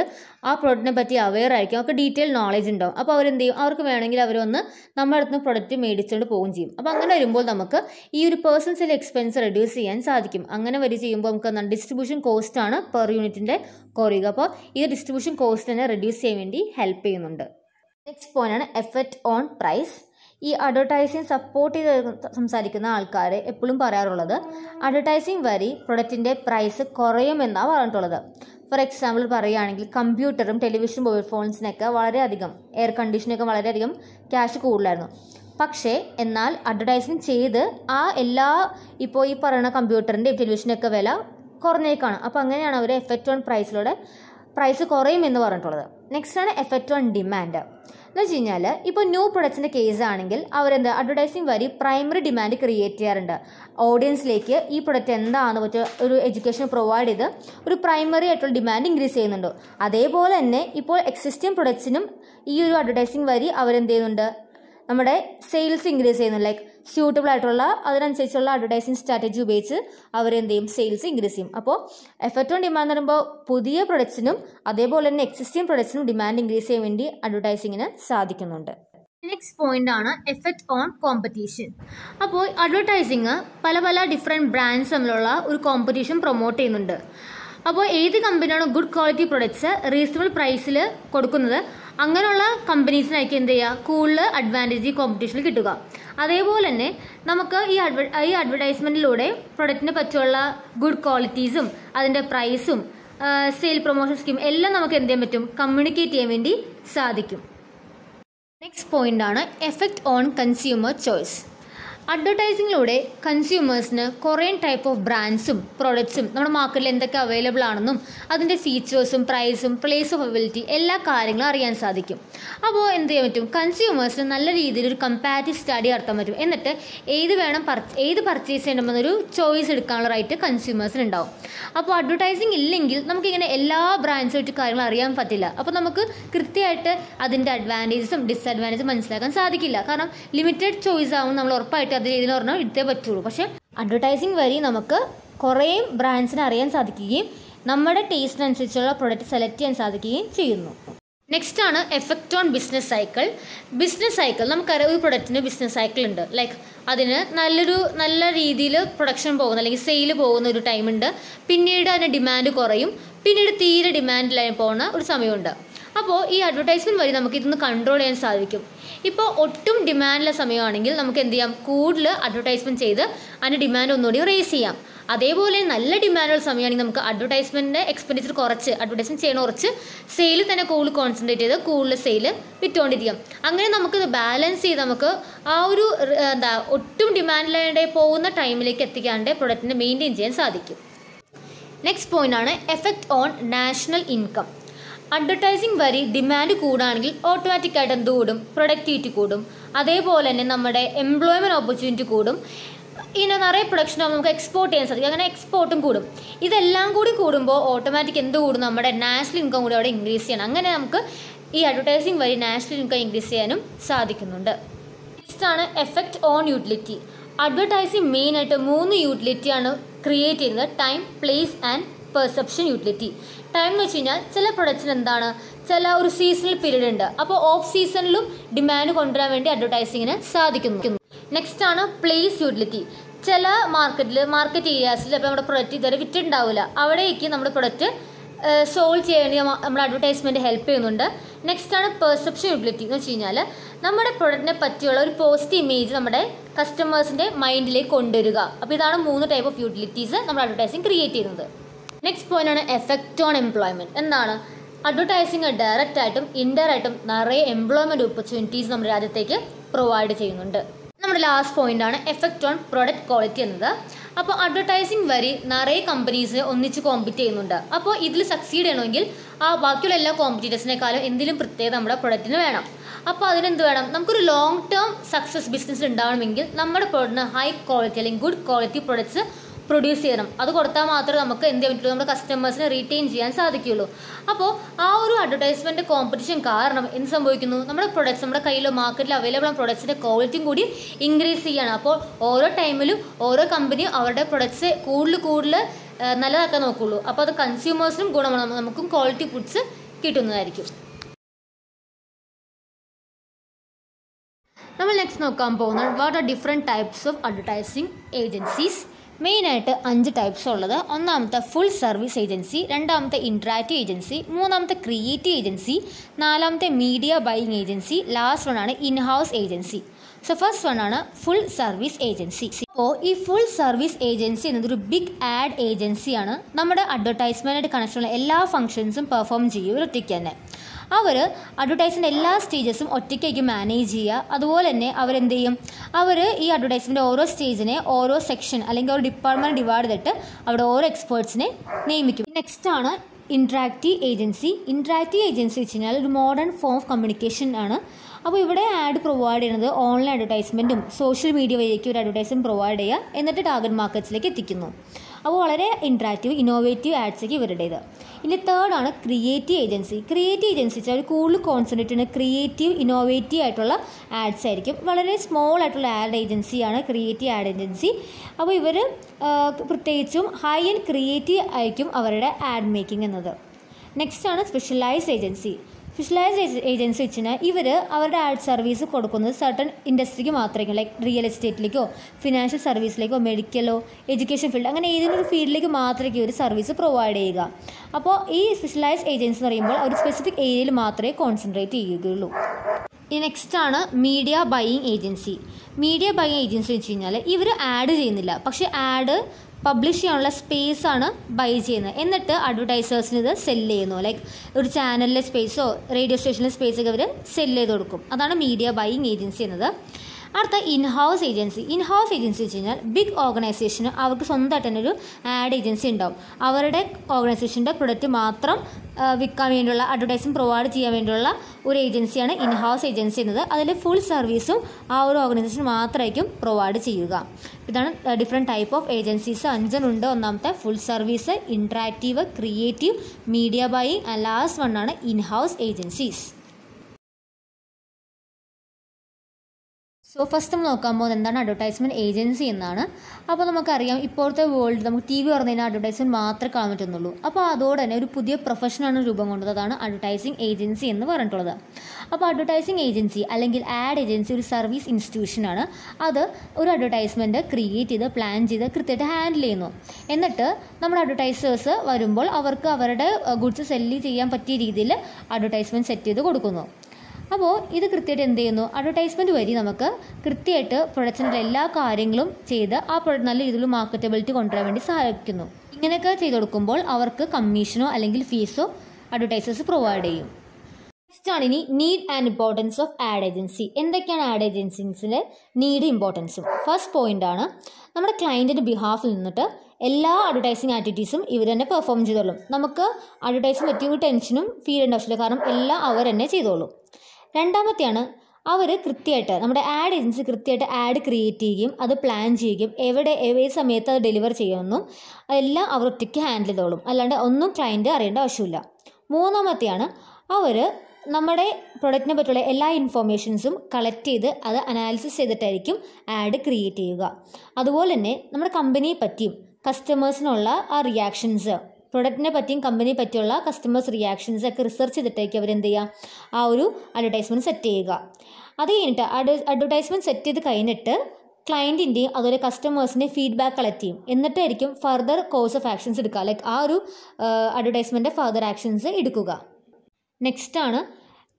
ആ പ്രോഡക്റ്റിനെ പറ്റി അവെയർ ആയിരിക്കും അവർക്ക് ഡീറ്റെയിൽ നോളേജ് ഉണ്ടാവും അപ്പോൾ അവരെന്ത് ചെയ്യും അവർക്ക് വേണമെങ്കിൽ അവരൊന്ന് നമ്മുടെ അടുത്ത് നിന്ന് പ്രൊഡക്റ്റ് മേടിച്ചുകൊണ്ട് പോകും ചെയ്യും അപ്പോൾ അങ്ങനെ വരുമ്പോൾ നമുക്ക് ഈ ഒരു പേഴ്സണൽ സെൽ എക്സ്പെൻസ് റെഡ്യൂസ് ചെയ്യാൻ സാധിക്കും അങ്ങനെ വരി ചെയ്യുമ്പോൾ നമുക്ക് ഡിസ്ട്രിബ്യൂഷൻ കോസ്റ്റാണ് പെർ യൂണിറ്റിൻ്റെ കുറയുക അപ്പോൾ ഇത് ഡിസ്ട്രിബ്യൂഷൻ തന്നെ റെഡ്യൂസ് ചെയ്യാൻ വേണ്ടി ഹെൽപ്പ് ചെയ്യുന്നുണ്ട് നെക്സ്റ്റ് ആണ് എഫക്റ്റ് ഓൺ പ്രൈസ് ഈ അഡ്വർടൈസിങ് സപ്പോർട്ട് ചെയ്ത് സംസാരിക്കുന്ന ആൾക്കാർ എപ്പോഴും പറയാറുള്ളത് അഡ്വർടൈസിങ് വരി പ്രൊഡക്റ്റിൻ്റെ പ്രൈസ് കുറയുമെന്നാണ് പറഞ്ഞിട്ടുള്ളത് ഫോർ എക്സാമ്പിൾ പറയുകയാണെങ്കിൽ കമ്പ്യൂട്ടറും ടെലിവിഷൻ മൊബൈൽ ഫോൺസിനൊക്കെ വളരെയധികം എയർ കണ്ടീഷനൊക്കെ വളരെയധികം ക്യാഷ് കൂടുതലായിരുന്നു പക്ഷേ എന്നാൽ അഡ്വർടൈസിങ് ചെയ്ത് ആ എല്ലാ ഇപ്പോൾ ഈ പറയുന്ന കമ്പ്യൂട്ടറിൻ്റെയും ടെലിവിഷനൊക്കെ വില കുറഞ്ഞേക്കാണ് അപ്പോൾ അങ്ങനെയാണ് അവർ എഫക്റ്റ് ഓൺ പ്രൈസിലൂടെ പ്രൈസ് കുറയും എന്ന് പറഞ്ഞിട്ടുള്ളത് നെക്സ്റ്റ് ആണ് എഫക്റ്റ് ഓൺ ഡിമാൻഡ് എന്ന് വെച്ച് കഴിഞ്ഞാൽ ഇപ്പോൾ ന്യൂ പ്രൊഡക്ട്സിൻ്റെ കേസ് ആണെങ്കിൽ അവരെന്ത് അഡ്വർടൈസിങ് വഴി പ്രൈമറി ഡിമാൻഡ് ക്രിയേറ്റ് ചെയ്യാറുണ്ട് ഓഡിയൻസിലേക്ക് ഈ പ്രൊഡക്റ്റ് എന്താണെന്ന് പറ്റിയ ഒരു എഡ്യൂക്കേഷൻ പ്രൊവൈഡ് ചെയ്ത് ഒരു പ്രൈമറി ആയിട്ടുള്ള ഡിമാൻഡ് ഇൻക്രീസ് ചെയ്യുന്നുണ്ട് അതേപോലെ തന്നെ ഇപ്പോൾ എക്സിസ്റ്റിംഗ് പ്രൊഡക്ട്സിനും ഈ ഒരു അഡ്വർടൈസിങ് വഴി അവരെന്ത് ചെയ്യുന്നുണ്ട് നമ്മുടെ സെയിൽസ് ഇൻക്രീസ് ചെയ്യുന്നുണ്ട് ലൈക്ക് സ്യൂട്ടബിൾ ആയിട്ടുള്ള അതിനനുസരിച്ചുള്ള അഡ്വർടൈസിങ് സ്ട്രാറ്റജി ഉപയോഗിച്ച് എന്ത് ചെയ്യും സെയിൽസ് ഇൻക്രീസ് ചെയ്യും അപ്പോൾ എഫക്റ്റ് ഓൺ ഡിമാൻഡ് എന്ന് പറയുമ്പോൾ പുതിയ പ്രൊഡക്ട്സിനും അതേപോലെ തന്നെ എക്സിസ്റ്റിംഗ് പ്രൊഡക്ട്സിനും ഡിമാൻഡ് ഇൻക്രീസ് ചെയ്യാൻ വേണ്ടി അഡ്വർടൈസിങ്ങിന് സാധിക്കുന്നുണ്ട് നെക്സ്റ്റ് പോയിന്റ് ആണ് എഫക്റ്റ് ഓൺ കോമ്പറ്റീഷൻ അപ്പോൾ അഡ്വർടൈസിങ് പല പല ഡിഫറെൻറ്റ് ബ്രാൻഡ്സ് തമ്മിലുള്ള ഒരു കോമ്പറ്റീഷൻ പ്രൊമോട്ട് ചെയ്യുന്നുണ്ട് അപ്പോൾ ഏത് കമ്പനിയാണ് ഗുഡ് ക്വാളിറ്റി പ്രൊഡക്ട്സ് റീസണബിൾ പ്രൈസിൽ കൊടുക്കുന്നത് അങ്ങനെയുള്ള കമ്പനീസിനായിരിക്കും എന്ത് ചെയ്യുക കൂടുതൽ അഡ്വാൻറ്റേജ് ഈ കോമ്പറ്റീഷനിൽ കിട്ടുക അതേപോലെ തന്നെ നമുക്ക് ഈ അഡ്വ ഈ അഡ്വർടൈസ്മെൻറ്റിലൂടെ പ്രൊഡക്റ്റിനെ പറ്റിയുള്ള ഗുഡ് ക്വാളിറ്റീസും അതിൻ്റെ പ്രൈസും സെയിൽ പ്രൊമോഷൻ സ്കീം എല്ലാം നമുക്ക് എന്ത് ചെയ്യാൻ പറ്റും കമ്മ്യൂണിക്കേറ്റ് ചെയ്യാൻ വേണ്ടി സാധിക്കും നെക്സ്റ്റ് പോയിൻ്റാണ് എഫക്റ്റ് ഓൺ കൺസ്യൂമർ ചോയ്സ് അഡ്വർടൈസിങ്ങിലൂടെ കൺസ്യൂമേഴ്സിന് കുറേ ടൈപ്പ് ഓഫ് ബ്രാൻഡ്സും പ്രൊഡക്ട്സും നമ്മുടെ മാർക്കറ്റിൽ എന്തൊക്കെ അവൈലബിൾ ആണെന്നും അതിൻ്റെ ഫീച്ചേഴ്സും പ്രൈസും പ്ലേസ് ഓഫ് അവൈലബിലിറ്റി എല്ലാ കാര്യങ്ങളും അറിയാൻ സാധിക്കും അപ്പോൾ എന്ത് ചെയ്യാൻ പറ്റും കൺസ്യൂമേഴ്സിന് നല്ല രീതിയിൽ ഒരു കമ്പാരിറ്റീവ് സ്റ്റഡി നടത്താൻ പറ്റും എന്നിട്ട് ഏത് വേണം പർച്ച ഏത് പർച്ചേസ് ചെയ്യണമെന്നൊരു ചോയ്സ് എടുക്കാനുള്ള റൈറ്റ് കൺസ്യൂമേഴ്സിന് ഉണ്ടാവും അപ്പോൾ അഡ്വർടൈസിങ് ഇല്ലെങ്കിൽ നമുക്കിങ്ങനെ എല്ലാ ബ്രാൻഡ്സും ആയിട്ട് കാര്യങ്ങൾ അറിയാൻ പറ്റില്ല അപ്പോൾ നമുക്ക് കൃത്യമായിട്ട് അതിൻ്റെ അഡ്വാൻറ്റേജസും ഡിസ്അഡ്വാൻറ്റേജും മനസ്സിലാക്കാൻ സാധിക്കില്ല കാരണം ലിമിറ്റഡ് ചോയ്സ് ആവും നമ്മൾ ഉറപ്പായിട്ട് കറക്റ്റ് അത് രീതിയിൽ പറഞ്ഞാൽ ഇട്ടേ പറ്റുള്ളൂ പക്ഷേ അഡ്വർടൈസിങ് വഴി നമുക്ക് കുറേ ബ്രാൻഡ്സിനെ അറിയാൻ സാധിക്കുകയും നമ്മുടെ ടേസ്റ്റിനനുസരിച്ചുള്ള പ്രൊഡക്റ്റ് സെലക്ട് ചെയ്യാൻ സാധിക്കുകയും ചെയ്യുന്നു നെക്സ്റ്റ് ആണ് effect on business cycle business cycle നമുക്കറിയാം ഒരു പ്രൊഡക്റ്റിന് ബിസിനസ് സൈക്കിൾ ഉണ്ട് ലൈക്ക് അതിന് നല്ലൊരു നല്ല രീതിയിൽ പ്രൊഡക്ഷൻ പോകുന്ന അല്ലെങ്കിൽ സെയിൽ പോകുന്ന ഒരു ടൈമുണ്ട് പിന്നീട് അതിന് ഡിമാൻഡ് കുറയും പിന്നീട് തീരെ ഡിമാൻഡിലായി പോകുന്ന ഒരു സമയമുണ്ട് അപ്പോൾ ഈ അഡ്വർടൈസ്മെന്റ് വഴി നമുക്ക് ഇതൊന്ന് കൺട്രോൾ ചെയ്യാൻ സാധിക്കും ഇപ്പോൾ ഒട്ടും ഡിമാൻഡുള്ള സമയമാണെങ്കിൽ നമുക്ക് എന്ത് ചെയ്യാം കൂടുതൽ അഡ്വർടൈസ്മെന്റ് ചെയ്ത് അതിൻ്റെ ഡിമാൻഡ് ഒന്നുകൂടി റേസ് ചെയ്യാം അതേപോലെ നല്ല ഡിമാൻഡുള്ള സമയമാണെങ്കിൽ നമുക്ക് അഡ്വർടൈസ്മെൻറ്റിൻ്റെ എക്സ്പെൻഡിച്ചർ കുറച്ച് അഡ്വർടൈസ്മെൻറ്റ് ചെയ്യണ കുറച്ച് സെയിൽ തന്നെ കൂടുതൽ കോൺസെൻട്രേറ്റ് ചെയ്ത് കൂടുതൽ സെയിൽ വിറ്റുകൊണ്ടിരിക്കാം അങ്ങനെ ഇത് ബാലൻസ് ചെയ്ത് നമുക്ക് ആ ഒരു എന്താ ഒട്ടും ഡിമാൻഡിലായിട്ട് പോകുന്ന ടൈമിലേക്ക് എത്തിക്കാണ്ട് പ്രൊഡക്റ്റിനെ മെയിൻറ്റെയിൻ ചെയ്യാൻ സാധിക്കും നെക്സ്റ്റ് ആണ് effect on national income advertising വരി ഡിമാൻഡ് കൂടുകയാണെങ്കിൽ ആയിട്ട് എന്ത് കൂടും പ്രൊഡക്ടിവിറ്റി കൂടും അതേപോലെ തന്നെ നമ്മുടെ എംപ്ലോയ്മെൻറ്റ് ഓപ്പർച്യൂണിറ്റി കൂടും ഇങ്ങനെ നിറയെ പ്രൊഡക്ഷൻ നമുക്ക് എക്സ്പോർട്ട് ചെയ്യാൻ സാധിക്കും അങ്ങനെ എക്സ്പോർട്ടും കൂടും ഇതെല്ലാം കൂടി കൂടുമ്പോൾ ഓട്ടോമാറ്റിക് എന്ത് കൂടും നമ്മുടെ നാഷണൽ ഇൻകം കൂടി അവിടെ ഇൻക്രീസ് ചെയ്യണം അങ്ങനെ നമുക്ക് ഈ അഡ്വർടൈസിങ് വഴി നാഷണൽ ഇൻകം ഇൻക്രീസ് ചെയ്യാനും സാധിക്കുന്നുണ്ട് നെക്സ്റ്റ് ആണ് എഫക്റ്റ് ഓൺ യൂട്ടിലിറ്റി അഡ്വർടൈസിങ് മെയിനായിട്ട് മൂന്ന് യൂട്ടിലിറ്റിയാണ് ക്രിയേറ്റ് ചെയ്യുന്നത് time place and perception utility time എന്ന് വെച്ച് കഴിഞ്ഞാൽ ചില പ്രൊഡക്ട്സിന് എന്താണ് ചില ഒരു സീസണൽ പീരീഡ് ഉണ്ട് അപ്പോൾ ഓഫ് സീസണിലും ഡിമാൻഡ് കൊണ്ടുവരാൻ വേണ്ടി അഡ്വർടൈസിങ്ങിന് സാധിക്കുന്നു നെക്സ്റ്റ് ആണ് പ്ലേസ് യൂട്ടിലിറ്റി ചില മാർക്കറ്റിൽ മാർക്കറ്റ് ഏരിയാസിൽ അപ്പോൾ നമ്മുടെ പ്രൊഡക്റ്റ് ഇതുവരെ വിറ്റുണ്ടാവില്ല അവിടേക്ക് നമ്മുടെ പ്രൊഡക്റ്റ് സോൾവ് ചെയ്യാൻ നമ്മുടെ അഡ്വർടൈസ്മെൻ്റ് ഹെൽപ്പ് ചെയ്യുന്നുണ്ട് നെക്സ്റ്റ് ആണ് പെർസെപ്ഷൻ യൂട്ടിലിറ്റി എന്ന് വെച്ച് കഴിഞ്ഞാൽ നമ്മുടെ പ്രൊഡക്റ്റിനെ പറ്റിയുള്ള ഒരു പോസിറ്റീവ് ഇമേജ് നമ്മുടെ കസ്റ്റമേഴ്സിൻ്റെ മൈൻഡിലേക്ക് കൊണ്ടുവരിക അപ്പോൾ ഇതാണ് മൂന്ന് ടൈപ്പ് ഓഫ് യൂട്ടിലിറ്റീസ് നമ്മൾ അഡ്വർടൈസിങ് ക്രിയേറ്റ് ചെയ്യുന്നത് നെക്സ്റ്റ് പോയിന്റ് ആണ് എഫക്റ്റ് ഓൺ എംപ്ലോയ്മെന്റ് എന്താണ് അഡ്വർടൈസിങ് ഡയറക്റ്റ് ആയിട്ടും ഇൻഡയറക്റ്റും നിറയെ എംപ്ലോയ്മെന്റ് ഓപ്പർച്യൂണിറ്റീസ് നമ്മുടെ രാജ്യത്തേക്ക് പ്രൊവൈഡ് ചെയ്യുന്നുണ്ട് നമ്മുടെ ലാസ്റ്റ് പോയിന്റ് ആണ് എഫക്റ്റ് ഓൺ പ്രൊഡക്റ്റ് ക്വാളിറ്റി എന്നത് അപ്പോൾ അഡ്വർടൈസിങ് വരി നിറയെ കമ്പനീസ് ഒന്നിച്ച് കോമ്പീറ്റ് ചെയ്യുന്നുണ്ട് അപ്പോൾ ഇതിൽ സക്സീഡ് ചെയ്യണമെങ്കിൽ ആ ബാക്കിയുള്ള എല്ലാ കോമ്പറ്റീറ്റേഴ്സിനേക്കാളും എന്തെങ്കിലും പ്രത്യേകത നമ്മുടെ പ്രൊഡക്റ്റിന് വേണം അപ്പോൾ അതിനെന്ത് വേണം നമുക്കൊരു ലോങ് ടേം സക്സസ് ബിസിനസ് ഉണ്ടാവണമെങ്കിൽ നമ്മുടെ പ്രൊഡക്റ്റിന് ഹൈ ക്വാളിറ്റി അല്ലെങ്കിൽ ഗുഡ് ക്വാളിറ്റി പ്രൊഡക്ട്സ് പ്രൊഡ്യൂസ് ചെയ്യണം അത് കൊടുത്താൽ മാത്രമേ നമുക്ക് എന്ത് ചെയ്യാൻ നമ്മുടെ കസ്റ്റമേഴ്സിനെ റീറ്റെയിൻ ചെയ്യാൻ സാധിക്കുകയുള്ളൂ അപ്പോൾ ആ ഒരു അഡ്വർടൈസ്മെന്റ് കോമ്പറ്റീഷൻ കാരണം എന്ത് സംഭവിക്കുന്നു നമ്മുടെ പ്രൊഡക്ട്സ് നമ്മുടെ കയ്യിൽ മാർക്കറ്റിൽ അവൈലബിൾ ആണ് പ്രൊഡക്ട്സിന്റെ ക്വാളിറ്റിയും കൂടി ഇൻക്രീസ് ചെയ്യാണ് അപ്പോൾ ഓരോ ടൈമിലും ഓരോ കമ്പനി അവരുടെ പ്രൊഡക്ട്സ് കൂടുതൽ കൂടുതൽ നല്ലതാക്കാൻ നോക്കുകയുള്ളൂ അപ്പോൾ അത് കൺസ്യൂമേഴ്സിനും ഗുണമാണ് നമുക്കും ക്വാളിറ്റി ഫുഡ്സ് കിട്ടുന്നതായിരിക്കും നമ്മൾ നെക്സ്റ്റ് നോക്കാൻ പോകുന്നത് what are different types of advertising agencies മെയിനായിട്ട് അഞ്ച് ടൈപ്സ് ഉള്ളത് ഒന്നാമത്തെ ഫുൾ സർവീസ് ഏജൻസി രണ്ടാമത്തെ ഇൻട്രാക്റ്റീവ് ഏജൻസി മൂന്നാമത്തെ ക്രിയേറ്റീവ് ഏജൻസി നാലാമത്തെ media buying agency last one ആണ് in house agency so first one ആണ് ഫുൾ സർവീസ് ഏജൻസി അപ്പോൾ ഈ ഫുൾ സർവീസ് ഏജൻസി എന്നതൊരു ബിഗ് ആഡ് ഏജൻസിയാണ് നമ്മുടെ അഡ്വർടൈസ്മെൻറ്റായിട്ട് കണക്ഷനുള്ള എല്ലാ ഫംഗ്ഷൻസും പെർഫോം ചെയ്യും ഒരൊറ്റയ്ക്ക് തന്നെ അവർ അഡ്വർടൈസിൻ്റെ എല്ലാ സ്റ്റേജസും ഒറ്റയ്ക്കേക്ക് മാനേജ് ചെയ്യുക അതുപോലെ തന്നെ അവരെന്ത് ചെയ്യും അവർ ഈ അഡ്വർടൈസ്മെൻ്റെ ഓരോ സ്റ്റേജിനെ ഓരോ സെക്ഷൻ അല്ലെങ്കിൽ ഒരു ഡിപ്പാർട്ട്മെൻറ്റ് ഡിവൈഡ് ചെയ്തിട്ട് അവിടെ ഓരോ എക്സ്പേർട്സിനെ നിയമിക്കും നെക്സ്റ്റ് ആണ് ഇൻട്രാക്റ്റീവ് ഏജൻസി ഇൻട്രാക്റ്റീവ് ഏജൻസി വെച്ച് കഴിഞ്ഞാൽ ഒരു മോഡേൺ ഫോം ഓഫ് കമ്മ്യൂണിക്കേഷൻ ആണ് അപ്പോൾ ഇവിടെ ആഡ് പ്രൊവൈഡ് ചെയ്യുന്നത് ഓൺലൈൻ അഡ്വർടൈസ്മെൻറ്റും സോഷ്യൽ മീഡിയ വഴിയേക്ക് ഒരു അഡ്വർടൈസ്മെൻറ്റ് പ്രൊവൈഡ് ചെയ്യുക എന്നിട്ട് ടാർഗറ്റ് മാർക്കറ്റ്സിലേക്ക് എത്തിക്കുന്നു അപ്പോൾ വളരെ ഇൻട്രാക്റ്റീവ് ഇന്നോവേറ്റീവ് ആഡ്സൊക്കെ ഇവരുടേത് ഇനി തേർഡ് ആണ് ക്രിയേറ്റീവ് ഏജൻസി ക്രിയേറ്റീവ് ഏജൻസി വെച്ചാൽ കൂടുതൽ കോൺസെൻട്രേറ്റ് ചെയ്യുന്ന ക്രിയേറ്റീവ് ഇന്നോവേറ്റീവ് ആയിട്ടുള്ള ആഡ്സ് ആയിരിക്കും വളരെ സ്മോൾ ആയിട്ടുള്ള ആഡ് ഏജൻസിയാണ് ക്രിയേറ്റീവ് ആഡ് ഏജൻസി അപ്പോൾ ഇവർ പ്രത്യേകിച്ചും ഹൈ ആൻഡ് ക്രിയേറ്റീവ് ആയിരിക്കും അവരുടെ ആഡ് മേക്കിംഗ് എന്നത് നെക്സ്റ്റ് ആണ് സ്പെഷ്യലൈസ്ഡ് ഏജൻസി സ്പെഷ്യലൈസ്ഡ് ഏജൻസി വെച്ചാൽ ഇവർ അവരുടെ ആഡ് സർവീസ് കൊടുക്കുന്നത് സർട്ടൺ ഇൻഡസ്ട്രിക്ക് മാത്രമേ ലൈക്ക് റിയൽ എസ്റ്റേറ്റിലേക്കോ ഫിനാൻഷ്യൽ സർവീസിലേക്കോ മെഡിക്കലോ എഡ്യൂക്കേഷൻ ഫീൽഡ് അങ്ങനെ ഏതെങ്കിലും ഫീൽഡിലേക്ക് മാത്രമേ ഒരു സർവീസ് പ്രൊവൈഡ് ചെയ്യുക അപ്പോൾ ഈ സ്പെഷ്യലൈസ് ഏജൻസി എന്ന് പറയുമ്പോൾ ഒരു സ്പെസിഫിക് ഏരിയയിൽ മാത്രമേ കോൺസെൻട്രേറ്റ് ചെയ്യുകയുള്ളൂ നെക്സ്റ്റ് ആണ് media buying agency media buying agency വെച്ച് കഴിഞ്ഞാൽ ഇവർ ആഡ് ചെയ്യുന്നില്ല പക്ഷേ ആഡ് പബ്ലിഷ് ചെയ്യാനുള്ള സ്പേസ് ആണ് ബൈ ചെയ്യുന്നത് എന്നിട്ട് അഡ്വർടൈസേഴ്സിന് ഇത് സെല്ല് ചെയ്യുന്നു ലൈക്ക് ഒരു ചാനലിലെ സ്പേസോ റേഡിയോ സ്റ്റേഷനിലെ സ്പേസൊക്കെ അവർ സെല്ല് ചെയ്ത് കൊടുക്കും അതാണ് മീഡിയ ബൈയിങ് ഏജൻസി എന്നത് അടുത്ത ഇൻഹൗസ് ഏജൻസി ഇൻഹൗസ് ഏജൻസി വെച്ച് കഴിഞ്ഞാൽ ബിഗ് ഓർഗനൈസേഷന് അവർക്ക് സ്വന്തമായിട്ട് തന്നെ ഒരു ആഡ് ഏജൻസി ഉണ്ടാവും അവരുടെ ഓർഗനൈസേഷൻ്റെ പ്രൊഡക്റ്റ് മാത്രം വിൽക്കാൻ വേണ്ടിയുള്ള അഡ്വർടൈസും പ്രൊവൈഡ് ചെയ്യാൻ വേണ്ടിയുള്ള ഒരു ഏജൻസിയാണ് ഇൻഹൗസ് ഏജൻസി എന്നത് അതിൽ ഫുൾ സർവീസും ആ ഒരു ഓർഗനൈസേഷൻ മാത്രമായിരിക്കും പ്രൊവൈഡ് ചെയ്യുക ഇതാണ് ഡിഫറെൻറ്റ് ടൈപ്പ് ഓഫ് ഏജൻസീസ് അഞ്ചെണ്ണുണ്ട് ഒന്നാമത്തെ full service interactive creative media buy and last വണ്ണാണ് ഇൻഹൗസ് ഏജൻസീസ് സോ ഫസ്റ്റ് നമ്മൾ നോക്കാൻ പോകുന്നത് എന്താണ് അഡ്വർടൈസ്മെൻറ്റ് ഏജൻസി എന്നാണ് അപ്പോൾ നമുക്കറിയാം ഇപ്പോഴത്തെ വേൾഡ് നമുക്ക് ടി വി പറഞ്ഞു കഴിഞ്ഞാൽ അഡ്വർടൈസ്മെൻറ്റ് മാത്രമേ കാണാൻ പറ്റുന്നുള്ളൂ അപ്പോൾ അതോടെ തന്നെ ഒരു പുതിയ പ്രൊഫഷനാണ് രൂപം കൊണ്ടത് അതാണ് അഡ്വർടൈസിങ് ഏജൻസി എന്ന് പറഞ്ഞിട്ടുള്ളത് അപ്പോൾ അഡ്വർടൈസിങ് ഏജൻസി അല്ലെങ്കിൽ ആഡ് ഏജൻസി ഒരു സർവീസ് ഇൻസ്റ്റിറ്റ്യൂഷനാണ് അത് ഒരു അഡ്വർടൈസ്മെൻറ്റ് ക്രിയേറ്റ് ചെയ്ത് പ്ലാൻ ചെയ്ത് കൃത്യമായിട്ട് ഹാൻഡിൽ ചെയ്യുന്നു എന്നിട്ട് നമ്മുടെ അഡ്വർടൈസേഴ്സ് വരുമ്പോൾ അവർക്ക് അവരുടെ ഗുഡ്സ് സെല്ല് ചെയ്യാൻ പറ്റിയ രീതിയിൽ അഡ്വർടൈസ്മെൻറ്റ് സെറ്റ് ചെയ്ത് കൊടുക്കുന്നു അപ്പോൾ ഇത് കൃത്യമായിട്ട് എന്ത് ചെയ്യുന്നു അഡ്വർടൈസ്മെൻറ്റ് വഴി നമുക്ക് കൃത്യമായിട്ട് പ്രൊഡക്ഷൻ്റെ എല്ലാ കാര്യങ്ങളും ചെയ്ത് ആ പ്രൊഡക്റ്റ് നല്ല രീതിയിൽ മാർക്കറ്റബിലിറ്റി കൊണ്ടുവരാൻ വേണ്ടി സഹായിക്കുന്നു ഇങ്ങനെയൊക്കെ ചെയ്തു കൊടുക്കുമ്പോൾ അവർക്ക് കമ്മീഷനോ അല്ലെങ്കിൽ ഫീസോ അഡ്വർടൈസേഴ്സ് പ്രൊവൈഡ് ചെയ്യും നെക്സ്റ്റ് ഇനി need and importance of ad agency എന്തൊക്കെയാണ് ആഡ് ഏജൻസീസിൻ്റെ നീഡ് ഇമ്പോർട്ടൻസും ഫസ്റ്റ് പോയിന്റ് ആണ് നമ്മുടെ ക്ലയൻറ്റിൻ്റെ ബിഹാഫിൽ നിന്നിട്ട് എല്ലാ അഡ്വർടൈസിങ് ആക്ടിവിറ്റീസും ഇവർ തന്നെ പെർഫോം ചെയ്തോളും നമുക്ക് അഡ്വർടൈസിങ് പറ്റിയ ടെൻഷനും ഫീൽ ഉണ്ടാവില്ല കാരണം എല്ലാം അവർ തന്നെ ചെയ്തോളും രണ്ടാമത്തെയാണ് അവർ കൃത്യമായിട്ട് നമ്മുടെ ആഡ് ഏജൻസി കൃത്യമായിട്ട് ആഡ് ക്രിയേറ്റ് ചെയ്യുകയും അത് പ്ലാൻ ചെയ്യുകയും എവിടെ ഏത് സമയത്ത് അത് ഡെലിവർ ചെയ്യുമെന്നും എല്ലാം അവർ ഒറ്റയ്ക്ക് ഹാൻഡിൽ ചെയ്തോളും അല്ലാണ്ട് ഒന്നും ക്ലയൻറ്റ് അറിയേണ്ട ആവശ്യമില്ല മൂന്നാമത്തെയാണ് അവർ നമ്മുടെ പ്രൊഡക്റ്റിനെ പറ്റിയുള്ള എല്ലാ ഇൻഫോർമേഷൻസും കളക്ട് ചെയ്ത് അത് അനാലിസിസ് ചെയ്തിട്ടായിരിക്കും ആഡ് ക്രിയേറ്റ് ചെയ്യുക അതുപോലെ തന്നെ നമ്മുടെ കമ്പനിയെ പറ്റിയും കസ്റ്റമേഴ്സിനുള്ള ആ റിയാക്ഷൻസ് പ്രൊഡക്റ്റിനെ പറ്റിയും കമ്പനിയെ പറ്റിയുള്ള കസ്റ്റമേഴ്സ് റിയാക്ഷൻസ് ഒക്കെ റിസർച്ച് ചെയ്തിട്ടേക്ക് അവർ എന്ത് ചെയ്യുക ആ ഒരു അഡ്വർടൈസ്മെൻറ്റ് സെറ്റ് ചെയ്യുക അത് കഴിഞ്ഞിട്ട് അഡ്വർടൈസ്മെൻറ്റ് സെറ്റ് ചെയ്ത് കഴിഞ്ഞിട്ട് ക്ലയൻറ്റിൻ്റെയും അതുപോലെ കസ്റ്റമേഴ്സിൻ്റെ ഫീഡ്ബാക്ക് കളക്ട് ചെയ്യും എന്നിട്ടായിരിക്കും ഫർദർ കോഴ്സ് ഓഫ് ആക്ഷൻസ് എടുക്കുക ലൈക്ക് ആ ഒരു അഡ്വർടൈസ്മെൻറ്റ് ഫർദർ ആക്ഷൻസ് എടുക്കുക നെക്സ്റ്റ് ആണ്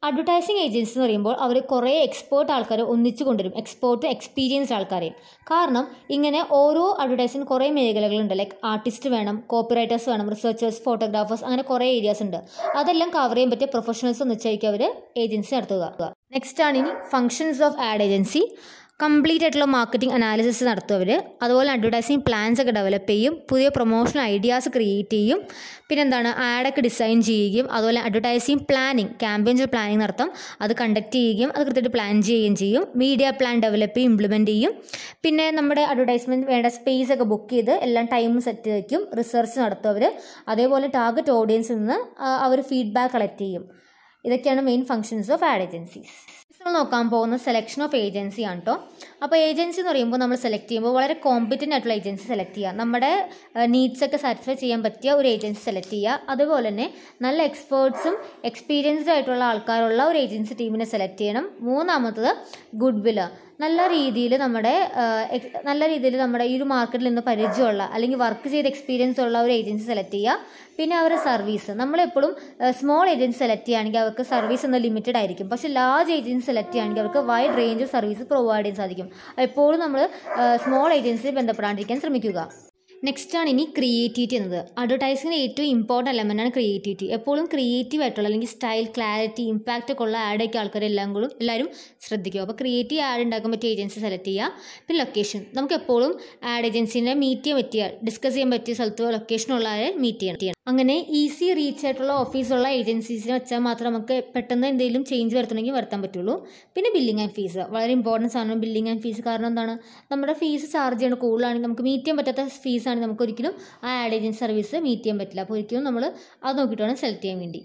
അഡ്വർടൈസിങ് ഏജൻസി എന്ന് പറയുമ്പോൾ അവർ കുറേ എക്സ്പേർട്ട് ആൾക്കാരെ ഒന്നിച്ചു കൊണ്ടുവരും എക്സ്പേർട്ട് എക്സ്പീരിയൻസ് ആൾക്കാരെയും കാരണം ഇങ്ങനെ ഓരോ അഡ്വർടൈസിങ് കുറേ മേഖലകളുണ്ട് ലൈക്ക് ആർട്ടിസ്റ്റ് വേണം കോപ്പിറൈറ്റേഴ്സ് വേണം റിസർച്ചേഴ്സ് ഫോട്ടോഗ്രാഫേഴ്സ് അങ്ങനെ കുറേ ഏരിയാസ് ഉണ്ട് അതെല്ലാം കവർ ചെയ്യാൻ പറ്റിയ പ്രൊഫഷണൽസ് ഒന്നിച്ചായിരിക്കും അവർ ഏജൻസി നടത്തുക നെക്സ്റ്റ് ആണ് ഇനി functions of ad agency complete ആയിട്ടുള്ള മാർക്കറ്റിംഗ് അനാലിസിസ് നടത്തും അവർ അതുപോലെ അഡ്വർടൈസിങ് പ്ലാൻസ് ഒക്കെ ഡെവലപ്പ് ചെയ്യും പുതിയ പ്രൊമോഷണൽ ഐഡിയാസ് ക്രിയേറ്റ് ചെയ്യും പിന്നെ എന്താണ് ആഡൊക്കെ ഡിസൈൻ ചെയ്യുകയും അതുപോലെ അഡ്വർടൈസിങ് പ്ലാനിങ് ക്യാമ്പയിൻസ് പ്ലാനിങ് നടത്തും അത് കണ്ടക്ട് ചെയ്യുകയും അത് കൃത്യമായിട്ട് പ്ലാൻ ചെയ്യുകയും ചെയ്യും മീഡിയ പ്ലാൻ ഡെവലപ്പ് ചെയ്യും ഇംപ്ലിമെൻറ്റ് ചെയ്യും പിന്നെ നമ്മുടെ അഡ്വർടൈസ്മെൻറ്റ് വേണ്ട സ്പേസ് ഒക്കെ ബുക്ക് ചെയ്ത് എല്ലാം ടൈം സെറ്റ് വയ്ക്കും റിസർച്ച് നടത്തും അവർ അതേപോലെ ടാർഗറ്റ് ഓഡിയൻസിൽ നിന്ന് അവർ ഫീഡ്ബാക്ക് കളക്ട് ചെയ്യും ഇതൊക്കെയാണ് main functions of ad agencies നമ്മൾ നോക്കാൻ പോകുന്ന സെലക്ഷൻ ഓഫ് ഏജൻസിയാണ് കേട്ടോ അപ്പോൾ ഏജൻസി എന്ന് പറയുമ്പോൾ നമ്മൾ സെലക്ട് ചെയ്യുമ്പോൾ വളരെ കോമ്പറ്റൻ്റ് ആയിട്ടുള്ള ഏജൻസി സെലക്ട് ചെയ്യുക നമ്മുടെ നീഡ്സൊക്കെ സാറ്റിസ്ഫൈ ചെയ്യാൻ പറ്റിയ ഒരു ഏജൻസി സെലക്ട് ചെയ്യുക അതുപോലെ തന്നെ നല്ല എക്സ്പേർട്സും എക്സ്പീരിയൻസ്ഡ് ആയിട്ടുള്ള ആൾക്കാരുള്ള ഒരു ഏജൻസി ടീമിനെ സെലക്ട് ചെയ്യണം മൂന്നാമത്തത് ഗുഡ് വില് നല്ല രീതിയിൽ നമ്മുടെ നല്ല രീതിയിൽ നമ്മുടെ ഈ ഒരു മാർക്കറ്റിൽ നിന്ന് പരിചയമുള്ള അല്ലെങ്കിൽ വർക്ക് ചെയ്ത് എക്സ്പീരിയൻസ് ഉള്ള ഒരു ഏജൻസി സെലക്ട് ചെയ്യുക പിന്നെ അവരുടെ സർവീസ് നമ്മളെപ്പോഴും സ്മോൾ ഏജൻസി സെലക്ട് ചെയ്യുകയാണെങ്കിൽ അവർക്ക് സർവീസ് ഒന്ന് ലിമിറ്റഡ് ആയിരിക്കും പക്ഷേ ലാർജ് ഏജൻസി സെലക്ട് ചെയ്യുകയാണെങ്കിൽ അവർക്ക് wide range of service provide ചെയ്യാൻ സാധിക്കും എപ്പോഴും നമ്മൾ സ്മോൾ ഏജൻസി ബന്ധപ്പെടാണ്ടിരിക്കാൻ ശ്രമിക്കുക നെക്സ്റ്റ് ആണ് ഇനി ക്രിയേറ്റിവിറ്റി എന്നത് അഡ്വർടൈസിങ്ങിൻ്റെ ഏറ്റവും ഇമ്പോർട്ടൻ്റ് എലമെൻ്റ് ആണ് ക്രിയേറ്റിവിറ്റി എപ്പോഴും ക്രിയേറ്റീവ് ആയിട്ടുള്ള അല്ലെങ്കിൽ സ്റ്റൈൽ ക്ലാരിറ്റി ഇമ്പാക്റ്റ് ഒക്കെ ഉള്ള ആഡൊക്കെ ആൾക്കാരെല്ലാം കൂടും എല്ലാവരും ശ്രദ്ധിക്കും അപ്പോൾ ക്രിയേറ്റീവ് ആഡ് ഉണ്ടാക്കാൻ പറ്റിയ ഏജൻസി സെലക്ട് ചെയ്യുക പിന്നെ ലൊക്കേഷൻ നമുക്ക് എപ്പോഴും ആഡ് ഏജൻസിനെ മീറ്റ് ചെയ്യാൻ പറ്റിയ ഡിസ്കസ് ചെയ്യാൻ പറ്റിയ സ്ഥലത്ത് ലൊക്കേഷനുള്ള ആരെ മീറ്റ് ചെയ്യണം അങ്ങനെ ഈസി റീച്ച് ആയിട്ടുള്ള ഓഫീസുള്ള ഏജൻസീസിനെ വെച്ചാൽ മാത്രം നമുക്ക് പെട്ടെന്ന് എന്തെങ്കിലും ചേഞ്ച് വരുത്തണമെങ്കിൽ വരുത്താൻ പറ്റുള്ളൂ പിന്നെ ബില്ലിംഗ് ആൻഡ് ഫീസ് വളരെ ഇമ്പോർട്ടൻസ് ആണ് ബില്ലിംഗ് ആൻഡ് ഫീസ് കാരണം എന്താണ് നമ്മുടെ ഫീസ് ചാർജ് ചെയ്യണം കൂടുതലാണെങ്കിൽ നമുക്ക് മീറ്റ് ചെയ്യാൻ പറ്റാത്ത ഫീസാണെങ്കിൽ നമുക്ക് ഒരിക്കലും ആ ആഡ് ഏജൻസി സർവീസ് മീറ്റ് ചെയ്യാൻ പറ്റില്ല അപ്പോൾ ഒരിക്കലും നമ്മൾ അത് നോക്കിയിട്ടാണ് സെലക്ട് ചെയ്യാൻ വേണ്ടി